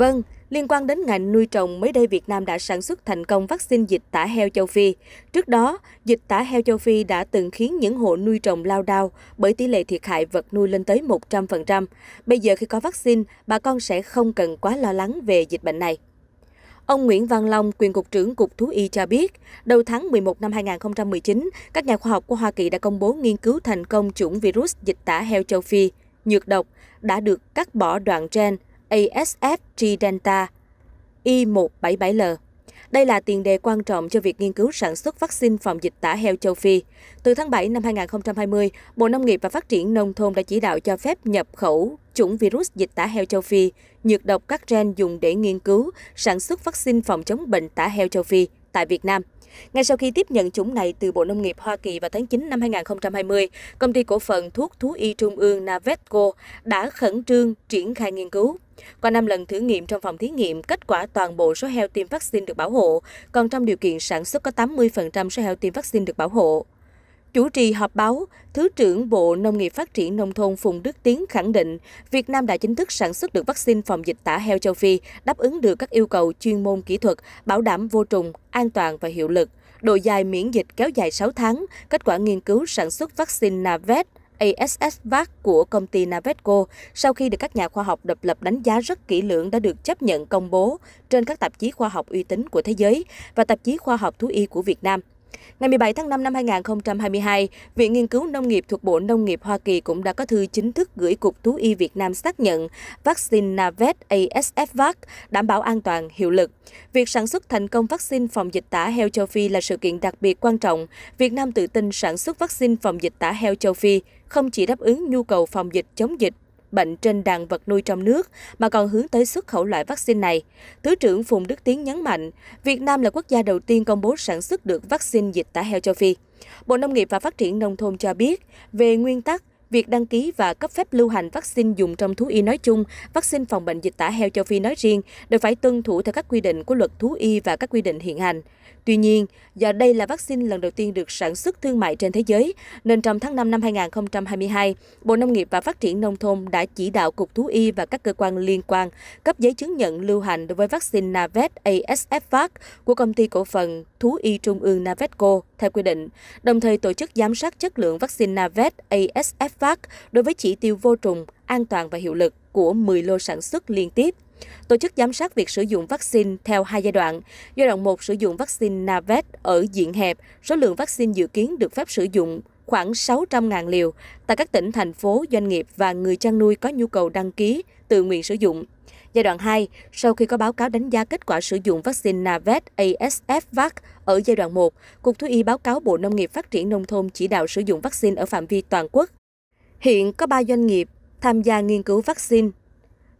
Vâng, liên quan đến ngành nuôi trồng, mới đây Việt Nam đã sản xuất thành công vaccine dịch tả heo châu Phi. Trước đó, dịch tả heo châu Phi đã từng khiến những hộ nuôi trồng lao đao bởi tỷ lệ thiệt hại vật nuôi lên tới 100%. Bây giờ khi có vaccine, bà con sẽ không cần quá lo lắng về dịch bệnh này. Ông Nguyễn Văn Long, quyền cục trưởng Cục Thú Y cho biết, đầu tháng 11 năm 2019, các nhà khoa học của Hoa Kỳ đã công bố nghiên cứu thành công chủng virus dịch tả heo châu Phi, nhược độc, đã được cắt bỏ đoạn gen ASF G-Delta I177L. Đây là tiền đề quan trọng cho việc nghiên cứu sản xuất vaccine phòng dịch tả heo châu Phi. Từ tháng 7 năm 2020, Bộ Nông nghiệp và Phát triển Nông thôn đã chỉ đạo cho phép nhập khẩu chủng virus dịch tả heo châu Phi, nhược độc các gen dùng để nghiên cứu, sản xuất vaccine phòng chống bệnh tả heo châu Phi tại Việt Nam. Ngay sau khi tiếp nhận chủng này từ Bộ Nông nghiệp Hoa Kỳ vào tháng 9 năm 2020, công ty cổ phần thuốc thú y trung ương Navetco đã khẩn trương triển khai nghiên cứu. Qua 5 lần thử nghiệm trong phòng thí nghiệm, kết quả toàn bộ số heo tiêm vaccine được bảo hộ, còn trong điều kiện sản xuất có 80% số heo tiêm vaccine được bảo hộ. Chủ trì họp báo, Thứ trưởng Bộ Nông nghiệp Phát triển Nông thôn Phùng Đức Tiến khẳng định Việt Nam đã chính thức sản xuất được vaccine phòng dịch tả heo châu Phi, đáp ứng được các yêu cầu chuyên môn kỹ thuật, bảo đảm vô trùng, an toàn và hiệu lực. Độ dài miễn dịch kéo dài 6 tháng, kết quả nghiên cứu sản xuất vaccine Navet ASSVAC của công ty Navetco sau khi được các nhà khoa học độc lập đánh giá rất kỹ lưỡng đã được chấp nhận công bố trên các tạp chí khoa học uy tín của thế giới và tạp chí khoa học thú y của Việt Nam. Ngày 17 tháng 5 năm 2022, Viện Nghiên cứu Nông nghiệp thuộc Bộ Nông nghiệp Hoa Kỳ cũng đã có thư chính thức gửi Cục Thú y Việt Nam xác nhận vaccine Navet ASFVac đảm bảo an toàn, hiệu lực. Việc sản xuất thành công vaccine phòng dịch tả heo châu Phi là sự kiện đặc biệt quan trọng. Việt Nam tự tin sản xuất vaccine phòng dịch tả heo châu Phi không chỉ đáp ứng nhu cầu phòng dịch chống dịch bệnh trên đàn vật nuôi trong nước mà còn hướng tới xuất khẩu loại vaccine này. Thứ trưởng Phùng Đức Tiến nhấn mạnh, Việt Nam là quốc gia đầu tiên công bố sản xuất được vaccine dịch tả heo châu Phi. Bộ Nông nghiệp và Phát triển Nông thôn cho biết, về nguyên tắc, việc đăng ký và cấp phép lưu hành vaccine dùng trong thú y nói chung, vaccine phòng bệnh dịch tả heo châu Phi nói riêng đều phải tuân thủ theo các quy định của luật thú y và các quy định hiện hành. Tuy nhiên, do đây là vaccine lần đầu tiên được sản xuất thương mại trên thế giới, nên trong tháng 5 năm 2022, Bộ Nông nghiệp và Phát triển Nông thôn đã chỉ đạo Cục Thú y và các cơ quan liên quan cấp giấy chứng nhận lưu hành đối với vaccine Navet asf của công ty cổ phần Thú y Trung ương Navetco theo quy định, đồng thời tổ chức giám sát chất lượng vaccine Navet ASF phát đối với chỉ tiêu vô trùng, an toàn và hiệu lực của 10 lô sản xuất liên tiếp. Tổ chức giám sát việc sử dụng vaccine theo hai giai đoạn. Giai đoạn 1 sử dụng vaccine Navet ở diện hẹp, số lượng vaccine dự kiến được phép sử dụng khoảng 600.000 liều tại các tỉnh, thành phố, doanh nghiệp và người chăn nuôi có nhu cầu đăng ký, tự nguyện sử dụng. Giai đoạn 2, sau khi có báo cáo đánh giá kết quả sử dụng vaccine Navet ASF VAC ở giai đoạn 1, Cục Thú y báo cáo Bộ Nông nghiệp Phát triển Nông thôn chỉ đạo sử dụng vaccine ở phạm vi toàn quốc. Hiện có 3 doanh nghiệp tham gia nghiên cứu vaccine.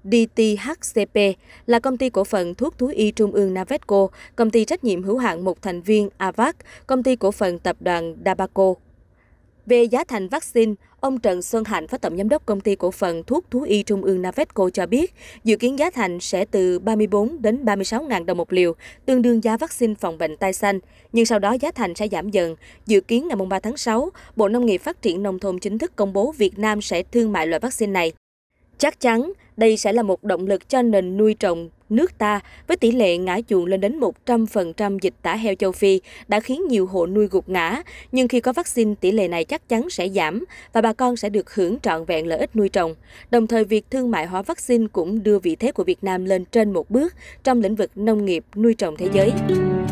DTHCP là công ty cổ phần thuốc thú y trung ương Navetco, công ty trách nhiệm hữu hạn một thành viên AVAC, công ty cổ phần tập đoàn Dabaco. Về giá thành vaccine, ông Trần Xuân Hạnh, Phó Tổng Giám đốc Công ty Cổ phần Thuốc Thú y Trung ương Navetco cho biết, dự kiến giá thành sẽ từ 34 đến 36 ngàn đồng một liều, tương đương giá vaccine phòng bệnh tai xanh. Nhưng sau đó giá thành sẽ giảm dần. Dự kiến ngày 3 tháng 6, Bộ Nông nghiệp Phát triển Nông thôn chính thức công bố Việt Nam sẽ thương mại loại vaccine này. Chắc chắn, đây sẽ là một động lực cho nền nuôi trồng nước ta với tỷ lệ ngã chuồng lên đến 100% dịch tả heo châu Phi đã khiến nhiều hộ nuôi gục ngã, nhưng khi có vaccine tỷ lệ này chắc chắn sẽ giảm và bà con sẽ được hưởng trọn vẹn lợi ích nuôi trồng. Đồng thời việc thương mại hóa vaccine cũng đưa vị thế của Việt Nam lên trên một bước trong lĩnh vực nông nghiệp nuôi trồng thế giới.